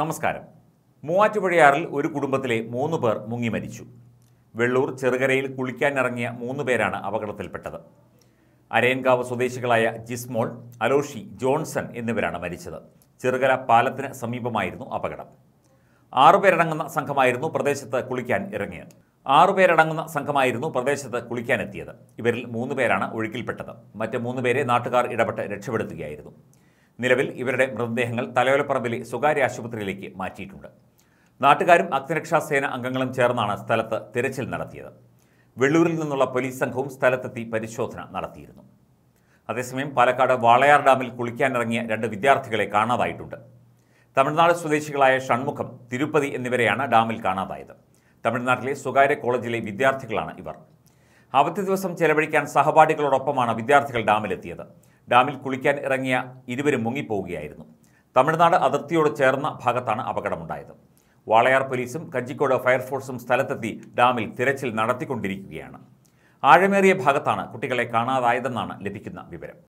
നമസ്കാരം മൂവാറ്റുപുഴയാറിൽ ഒരു കുടുംബത്തിലെ മൂന്ന് പേർ മുങ്ങി മരിച്ചു വെള്ളൂർ ചെറുകരയിൽ കുളിക്കാനിറങ്ങിയ മൂന്ന് പേരാണ് അപകടത്തിൽപ്പെട്ടത് അരയൻകാവ് സ്വദേശികളായ ജിസ്മോൾ അലോഷി ജോൺസൺ എന്നിവരാണ് മരിച്ചത് ചെറുകര പാലത്തിന് സമീപമായിരുന്നു അപകടം ആറുപേരടങ്ങുന്ന സംഘമായിരുന്നു പ്രദേശത്ത് കുളിക്കാൻ ഇറങ്ങിയത് ആറുപേരടങ്ങുന്ന സംഘമായിരുന്നു പ്രദേശത്ത് കുളിക്കാനെത്തിയത് ഇവരിൽ മൂന്ന് പേരാണ് ഒഴുക്കിൽപ്പെട്ടത് മറ്റ് മൂന്ന് പേരെ നാട്ടുകാർ ഇടപെട്ട് രക്ഷപ്പെടുത്തുകയായിരുന്നു നിലവിൽ ഇവരുടെ മൃതദേഹങ്ങൾ തലയോലപ്പറമ്പിലെ സ്വകാര്യ ആശുപത്രിയിലേക്ക് മാറ്റിയിട്ടുണ്ട് നാട്ടുകാരും അഗ്നിരക്ഷാസേന അംഗങ്ങളും ചേർന്നാണ് സ്ഥലത്ത് തിരച്ചിൽ നടത്തിയത് വെള്ളൂരിൽ നിന്നുള്ള പോലീസ് സംഘവും സ്ഥലത്തെത്തി പരിശോധന നടത്തിയിരുന്നു അതേസമയം പാലക്കാട് വാളയാർ ഡാമിൽ കുളിക്കാനിറങ്ങിയ രണ്ട് വിദ്യാർത്ഥികളെ കാണാതായിട്ടുണ്ട് തമിഴ്നാട് സ്വദേശികളായ ഷൺമുഖം തിരുപ്പതി എന്നിവരെയാണ് ഡാമിൽ കാണാതായത് തമിഴ്നാട്ടിലെ സ്വകാര്യ കോളേജിലെ വിദ്യാർത്ഥികളാണ് ഇവർ അവധി ദിവസം ചെലവഴിക്കാൻ സഹപാഠികളോടൊപ്പമാണ് വിദ്യാർത്ഥികൾ ഡാമിലെത്തിയത് ഡാമിൽ കുളിക്കാൻ ഇറങ്ങിയ ഇരുവരും മുങ്ങിപ്പോവുകയായിരുന്നു തമിഴ്നാട് അതിർത്തിയോട് ചേർന്ന ഭാഗത്താണ് അപകടമുണ്ടായത് വാളയാർ പോലീസും കഞ്ചിക്കോട് ഫയർഫോഴ്സും സ്ഥലത്തെത്തി ഡാമിൽ തിരച്ചിൽ നടത്തിക്കൊണ്ടിരിക്കുകയാണ് ആഴമേറിയ ഭാഗത്താണ് കുട്ടികളെ കാണാതായതെന്നാണ് ലഭിക്കുന്ന വിവരം